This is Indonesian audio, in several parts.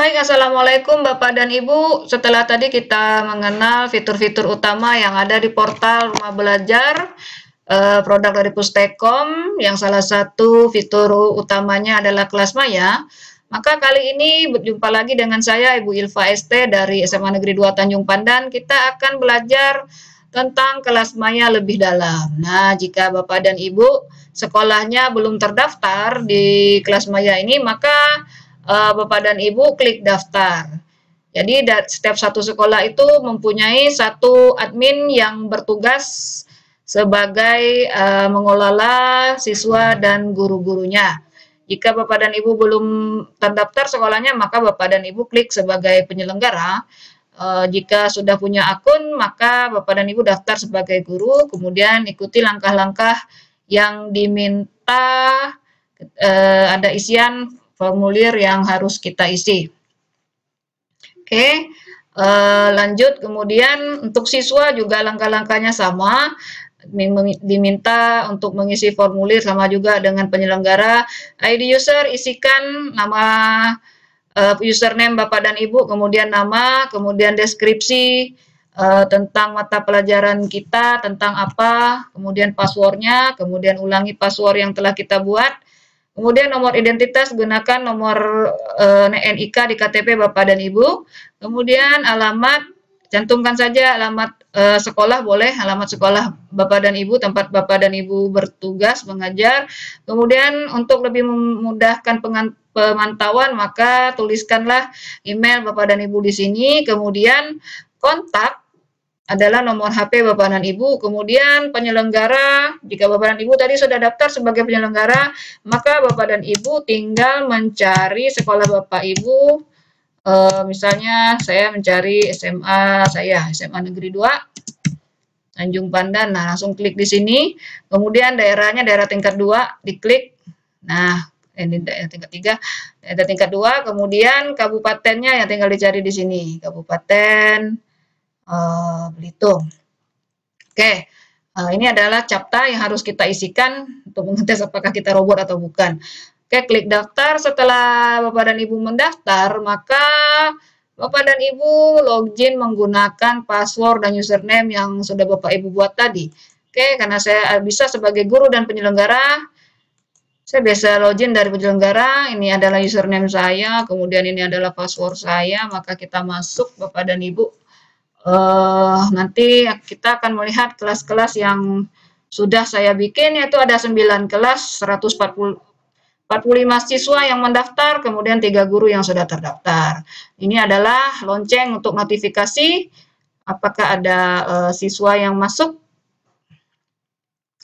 Baik, Assalamualaikum Bapak dan Ibu. Setelah tadi kita mengenal fitur-fitur utama yang ada di portal Rumah Belajar, eh, produk dari Pustekom, yang salah satu fitur utamanya adalah kelas maya, maka kali ini berjumpa lagi dengan saya Ibu Ilva ST dari SMA Negeri 2 Tanjung Pandan. Kita akan belajar tentang kelas maya lebih dalam. Nah, jika Bapak dan Ibu sekolahnya belum terdaftar di kelas maya ini, maka uh, Bapak dan Ibu klik daftar. Jadi setiap satu sekolah itu mempunyai satu admin yang bertugas sebagai uh, mengelola siswa dan guru-gurunya. Jika Bapak dan Ibu belum terdaftar sekolahnya, maka Bapak dan Ibu klik sebagai penyelenggara. Uh, jika sudah punya akun, maka Bapak dan Ibu daftar sebagai guru, kemudian ikuti langkah-langkah yang diminta uh, ada isian formulir yang harus kita isi. Oke, eh, lanjut kemudian untuk siswa juga langkah-langkahnya sama diminta untuk mengisi formulir sama juga dengan penyelenggara ID user isikan nama eh, username Bapak dan Ibu kemudian nama kemudian deskripsi eh, tentang mata pelajaran kita tentang apa kemudian passwordnya kemudian ulangi password yang telah kita buat Kemudian nomor identitas gunakan nomor eh, NIK di KTP Bapak dan Ibu. Kemudian alamat cantumkan saja alamat eh, sekolah boleh, alamat sekolah Bapak dan Ibu, tempat Bapak dan Ibu bertugas mengajar. Kemudian untuk lebih memudahkan pemantauan maka tuliskanlah email Bapak dan Ibu di sini, kemudian kontak adalah nomor HP Bapak dan Ibu. Kemudian penyelenggara, jika Bapak dan Ibu tadi sudah daftar sebagai penyelenggara, maka Bapak dan Ibu tinggal mencari sekolah Bapak Ibu. E, misalnya saya mencari SMA saya, SMA Negeri 2, Tanjung Pandan. Nah, langsung klik di sini. Kemudian daerahnya daerah tingkat 2, diklik. Nah, ini daerah tingkat tiga, daerah tingkat dua, kemudian kabupatennya yang tinggal dicari di sini, kabupaten, Eh, Belitung. Oke, okay. uh, eh, ini adalah capta yang harus kita isikan untuk mengetes apakah kita robot atau bukan. Oke, okay, klik daftar. Setelah Bapak dan Ibu mendaftar, maka Bapak dan Ibu login menggunakan password dan username yang sudah Bapak Ibu buat tadi. Oke, karena saya bisa sebagai guru dan penyelenggara, saya biasa login dari penyelenggara, ini adalah username saya, kemudian ini adalah password saya, maka kita masuk Bapak dan Ibu uh, nanti kita akan melihat kelas-kelas yang sudah saya bikin yaitu ada 9 kelas 140 45 siswa yang mendaftar, kemudian tiga guru yang sudah terdaftar. Ini adalah lonceng untuk notifikasi apakah ada uh, siswa yang masuk.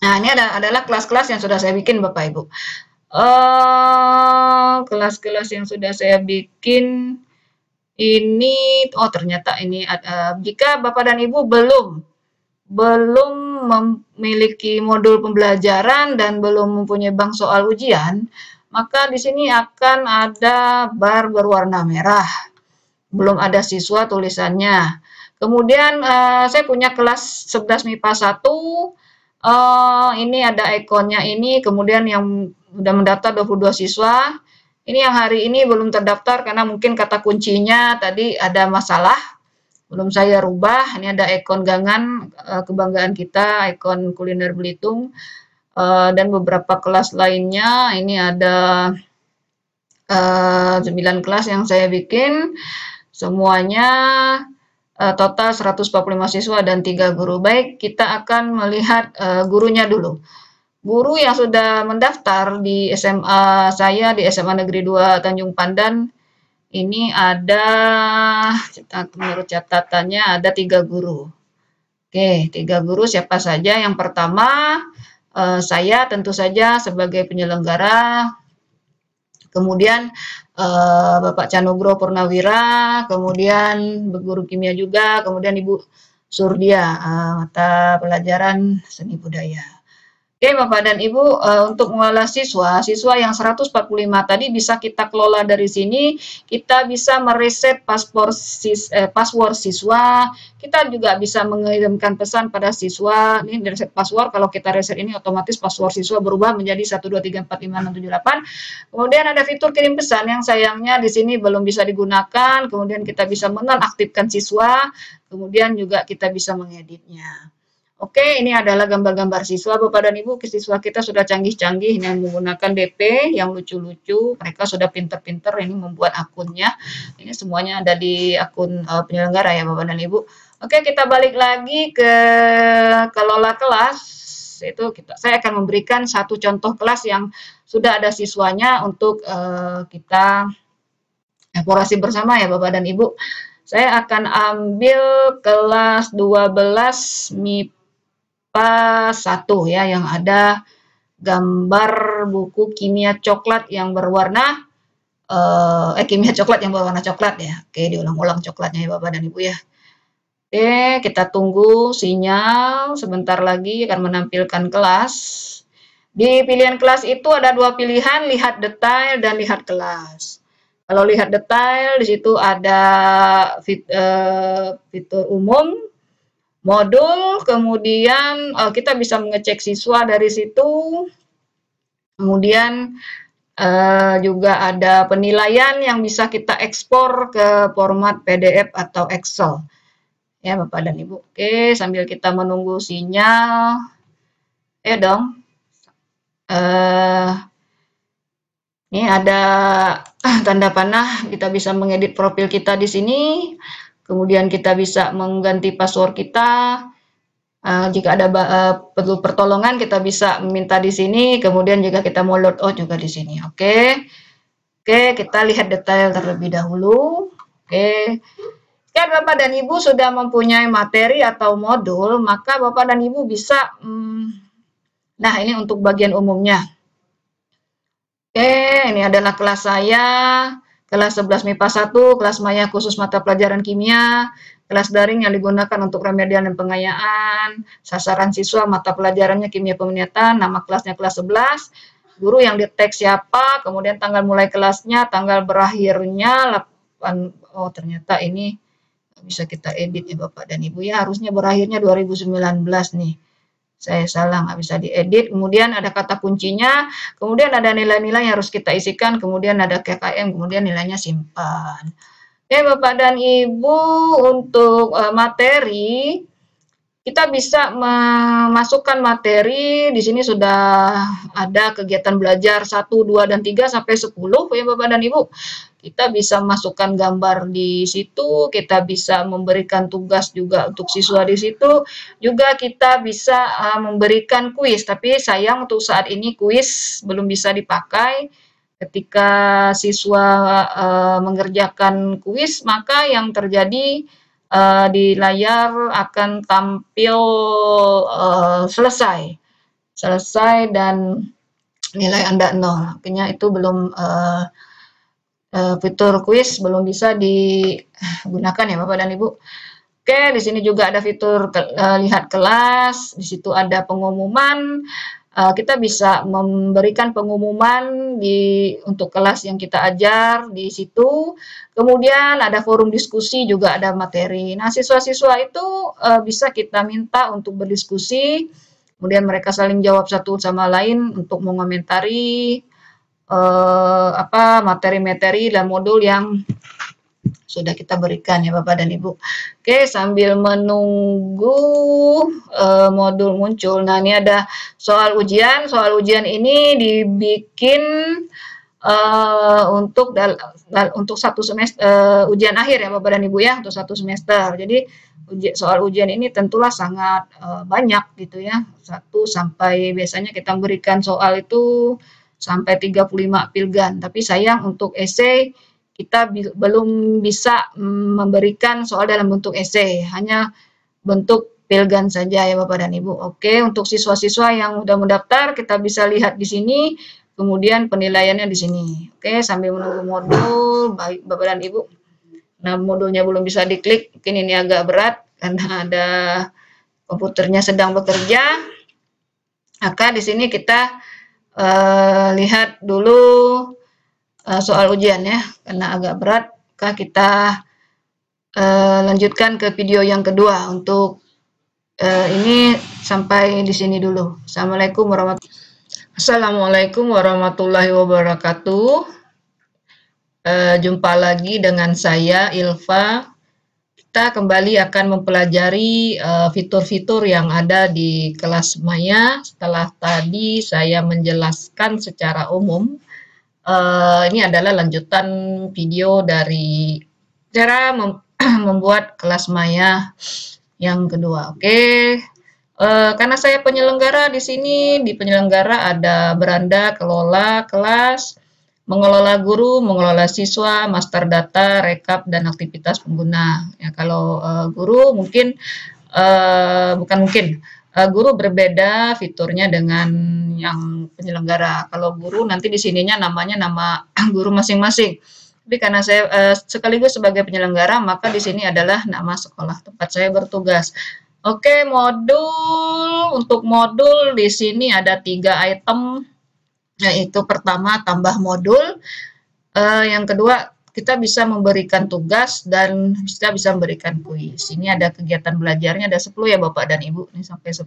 Nah, ini ada, adalah kelas-kelas yang sudah saya bikin Bapak Ibu. Eh, kelas-kelas uh, kelas -kelas yang sudah saya bikin ini oh ternyata ini uh, jika Bapak dan Ibu belum belum memiliki modul pembelajaran dan belum mempunyai bank soal ujian, maka di sini akan ada bar berwarna merah. Belum ada siswa tulisannya. Kemudian uh, saya punya kelas 11 MIPA 1. Uh, ini ada ikonnya ini, kemudian yang sudah mendaftar 22 siswa. Ini yang hari ini belum terdaftar karena mungkin kata kuncinya tadi ada masalah, belum saya rubah. Ini ada ikon gangan eh, kebanggaan kita, ikon kuliner Belitung eh, dan beberapa kelas lainnya. Ini ada 9 eh, kelas yang saya bikin. Semuanya total 145 siswa dan tiga guru. Baik, kita akan melihat gurunya dulu guru yang sudah mendaftar di SMA saya di SMA Negeri 2 Tanjung Pandan ini ada menurut catatannya ada tiga guru. Oke, tiga guru siapa saja? Yang pertama eh, saya tentu saja sebagai penyelenggara, kemudian eh, Bapak Canugro Purnawira, kemudian guru kimia juga, kemudian Ibu Surdia eh, mata pelajaran seni budaya. Oke Bapak dan Ibu, uh, untuk mengolah siswa, siswa yang 145 tadi bisa kita kelola dari sini, kita bisa mereset paspor sis, eh, password siswa, kita juga bisa mengirimkan pesan pada siswa, ini reset password, kalau kita reset ini otomatis password siswa berubah menjadi delapan. Kemudian ada fitur kirim pesan yang sayangnya di sini belum bisa digunakan, kemudian kita bisa menonaktifkan siswa, kemudian juga kita bisa mengeditnya. Oke, ini adalah gambar-gambar siswa Bapak dan Ibu. Siswa kita sudah canggih-canggih yang menggunakan DP, yang lucu-lucu. Mereka sudah pinter-pinter ini membuat akunnya. Ini semuanya ada di akun uh, penyelenggara ya Bapak dan Ibu. Oke, kita balik lagi ke kelola kelas itu kita saya akan memberikan satu contoh kelas yang sudah ada siswanya untuk uh, kita evaluasi bersama ya Bapak dan Ibu. Saya akan ambil kelas 12 MIP satu ya yang ada gambar buku kimia coklat yang berwarna eh, eh kimia coklat yang berwarna coklat ya. Oke, diulang-ulang coklatnya ya Bapak dan Ibu ya. Oke, kita tunggu sinyal sebentar lagi akan menampilkan kelas. Di pilihan kelas itu ada dua pilihan, lihat detail dan lihat kelas. Kalau lihat detail, di situ ada fit, uh, fitur umum, modul, kemudian uh, kita bisa mengecek siswa dari situ, kemudian uh, juga ada penilaian yang bisa kita ekspor ke format PDF atau Excel. Ya, Bapak dan Ibu. Oke, sambil kita menunggu sinyal. Ya dong. Uh, ini ada tanda panah, kita bisa mengedit profil kita di sini kemudian kita bisa mengganti password kita. Uh, jika ada uh, perlu pertolongan kita bisa minta di sini, kemudian jika kita mau load out juga di sini. Oke. Okay. Oke, okay, kita lihat detail terlebih dahulu. Oke. Okay. Bapak dan Ibu sudah mempunyai materi atau modul, maka Bapak dan Ibu bisa hmm, Nah, ini untuk bagian umumnya. Oke, ini adalah kelas saya kelas 11 MIPA 1, kelas maya khusus mata pelajaran kimia, kelas daring yang digunakan untuk remedial dan pengayaan, sasaran siswa mata pelajarannya kimia peminatan, nama kelasnya kelas 11, guru yang detek siapa, kemudian tanggal mulai kelasnya, tanggal berakhirnya, 8, oh ternyata ini bisa kita edit ya Bapak dan Ibu ya, harusnya berakhirnya 2019 nih saya salah nggak bisa diedit. Kemudian ada kata kuncinya, kemudian ada nilai-nilai yang harus kita isikan, kemudian ada KKM, kemudian nilainya simpan. Oke, Bapak dan Ibu, untuk eh, materi kita bisa memasukkan materi di sini sudah ada kegiatan belajar 1, 2, dan 3 sampai 10 ya Bapak dan Ibu. Kita bisa masukkan gambar di situ, kita bisa memberikan tugas juga untuk siswa di situ, juga kita bisa eh, memberikan kuis, tapi sayang untuk saat ini kuis belum bisa dipakai. Ketika siswa uh, mengerjakan kuis, maka yang terjadi uh, di layar akan tampil uh, selesai selesai dan nilai Anda nol. akhirnya itu belum uh, uh, fitur quiz belum bisa digunakan ya Bapak dan Ibu. Oke, di sini juga ada fitur ke, uh, lihat kelas, di situ ada pengumuman uh, kita bisa memberikan pengumuman di untuk kelas yang kita ajar di situ. Kemudian ada forum diskusi juga ada materi. Nah, siswa-siswa itu uh, bisa kita minta untuk berdiskusi. Kemudian mereka saling jawab satu sama lain untuk mengomentari uh, apa materi-materi dan modul yang sudah kita berikan ya Bapak dan Ibu. Oke, sambil menunggu uh, modul muncul. Nah, ini ada soal ujian. Soal ujian ini dibikin uh, untuk untuk satu semester uh, ujian akhir ya Bapak dan Ibu ya, untuk satu semester. Jadi uji, soal ujian ini tentulah sangat uh, banyak gitu ya. Satu sampai biasanya kita berikan soal itu sampai 35 pilgan. Tapi sayang untuk esai kita bi belum bisa mm, memberikan soal dalam bentuk esai, hanya bentuk pilgan saja ya Bapak dan Ibu. Oke, untuk siswa-siswa yang sudah mendaftar, kita bisa lihat di sini, kemudian penilaiannya di sini. Oke, sambil menunggu modul, baik Bapak dan Ibu. Nah, modulnya belum bisa diklik, mungkin ini agak berat karena ada komputernya sedang bekerja. Maka di sini kita uh, lihat dulu uh, soal ujian ya, karena agak berat. Kah kita uh, lanjutkan ke video yang kedua untuk uh, ini sampai di sini dulu. Assalamualaikum warahmatullahi Assalamualaikum warahmatullahi wabarakatuh. Uh, jumpa lagi dengan saya Ilva. Kita kembali akan mempelajari fitur-fitur uh, fitur -fitur yang ada di kelas Maya. Setelah tadi saya menjelaskan secara umum Uh, ini adalah lanjutan video dari cara mem membuat kelas Maya yang kedua. Oke, okay. uh, eh, karena saya penyelenggara di sini, di penyelenggara ada beranda, kelola, kelas, mengelola guru, mengelola siswa, master data, rekap, dan aktivitas pengguna. Ya, kalau uh, guru mungkin, uh, bukan mungkin, guru berbeda fiturnya dengan yang penyelenggara. Kalau guru nanti di sininya namanya nama guru masing-masing. Tapi karena saya uh, sekaligus sebagai penyelenggara, maka di sini adalah nama sekolah tempat saya bertugas. Oke, modul untuk modul di sini ada tiga item, yaitu pertama tambah modul, uh, yang kedua kita bisa memberikan tugas dan kita bisa memberikan kuis. Ini ada kegiatan belajarnya ada 10 ya Bapak dan Ibu, ini sampai 10.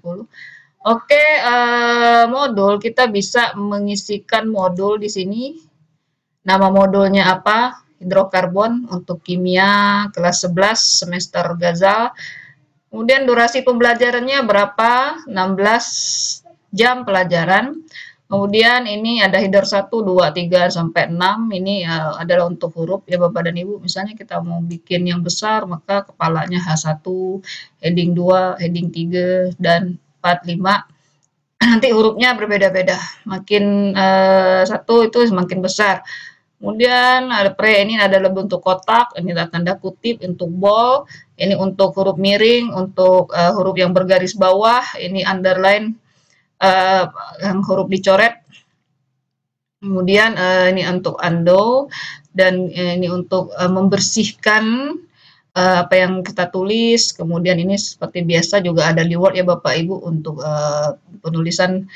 Oke, eh, modul kita bisa mengisikan modul di sini. Nama modulnya apa? Hidrokarbon untuk kimia kelas 11 semester Gaza. Kemudian durasi pembelajarannya berapa? 16 jam pelajaran. Kemudian ini ada header 1, 2, 3, sampai 6. Ini ya adalah untuk huruf ya Bapak dan Ibu. Misalnya kita mau bikin yang besar, maka kepalanya H1, heading 2, heading 3, dan 4, 5. Nanti hurufnya berbeda-beda. Makin eh, satu itu semakin besar. Kemudian ada pre, ini ada bentuk kotak, ini ada tanda kutip untuk ball, ini untuk huruf miring, untuk uh, huruf yang bergaris bawah, ini underline uh, yang huruf dicoret kemudian uh, ini untuk undo dan eh, ini untuk uh, membersihkan uh, apa yang kita tulis kemudian ini seperti biasa juga ada reward ya Bapak Ibu untuk uh, penulisan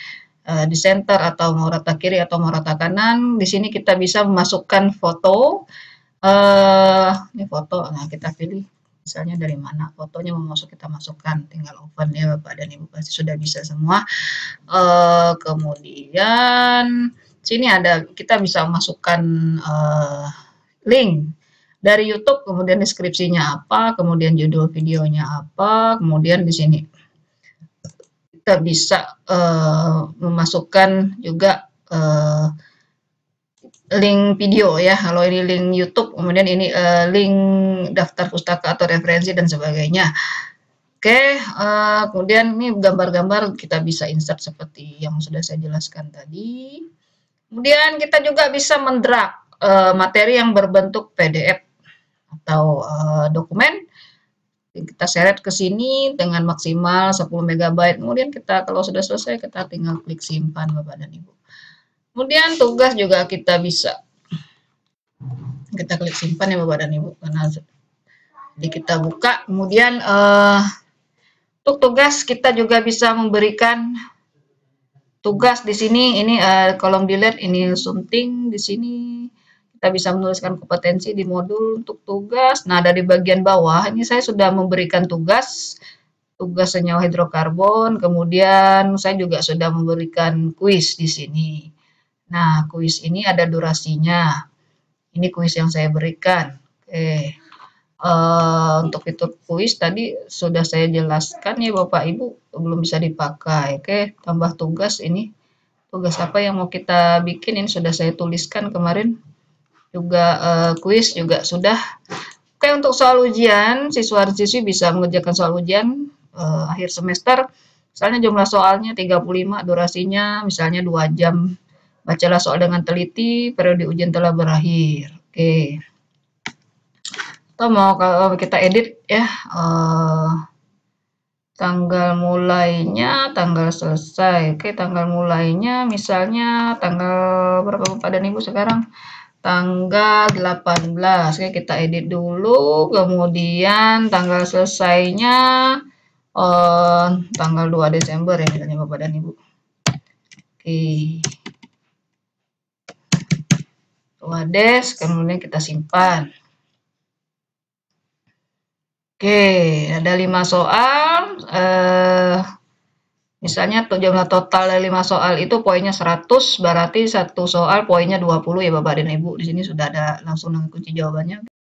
uh, di center atau mau rata kiri atau mau rata kanan di sini kita bisa memasukkan foto uh, ini foto nah kita pilih misalnya dari mana fotonya mau masuk kita masukkan tinggal open ya Bapak dan Ibu pasti sudah bisa semua uh, kemudian sini ada kita bisa masukkan uh, link dari YouTube kemudian deskripsinya apa kemudian judul videonya apa kemudian di sini kita bisa uh, memasukkan juga uh, link video ya, kalau ini link YouTube, kemudian ini uh, link daftar pustaka atau referensi dan sebagainya. Oke, uh, kemudian ini gambar-gambar kita bisa insert seperti yang sudah saya jelaskan tadi. Kemudian kita juga bisa mendrag uh, eh, materi yang berbentuk PDF atau uh, dokumen. Kita seret ke sini dengan maksimal 10 MB. Kemudian kita kalau sudah selesai kita tinggal klik simpan Bapak dan Ibu. Kemudian tugas juga kita bisa kita klik simpan ya Bapak dan Ibu karena jadi kita buka. Kemudian uh, untuk tugas kita juga bisa memberikan tugas di sini ini uh, kolom delete ini sunting di sini kita bisa menuliskan kompetensi di modul untuk tugas. Nah, dari bagian bawah ini saya sudah memberikan tugas tugas senyawa hidrokarbon, kemudian saya juga sudah memberikan kuis di sini. Nah, kuis ini ada durasinya. Ini kuis yang saya berikan. Oke. Uh, untuk fitur kuis tadi sudah saya jelaskan ya Bapak Ibu belum bisa dipakai. Oke, tambah tugas ini. Tugas apa yang mau kita bikin ini sudah saya tuliskan kemarin. Juga uh, kuis juga sudah. Oke, untuk soal ujian siswa-siswi bisa mengerjakan soal ujian uh, akhir semester. Misalnya jumlah soalnya 35, durasinya misalnya 2 jam Bacalah soal dengan teliti, periode ujian telah berakhir. Oke. Okay. Atau mau kalau oh, kita edit ya uh, tanggal mulainya, tanggal selesai. Oke, okay, tanggal mulainya misalnya tanggal berapa Bapak dan Ibu sekarang? Tanggal 18. Oke, okay, kita edit dulu, kemudian tanggal selesainya uh, tanggal 2 Desember ya misalnya Bapak dan Ibu. Oke. Okay. Wades, kemudian kita simpan. Oke, ada lima soal. Eh, misalnya jumlah total dari lima soal itu poinnya 100, berarti satu soal poinnya 20 ya Bapak dan Ibu. Di sini sudah ada langsung kunci jawabannya.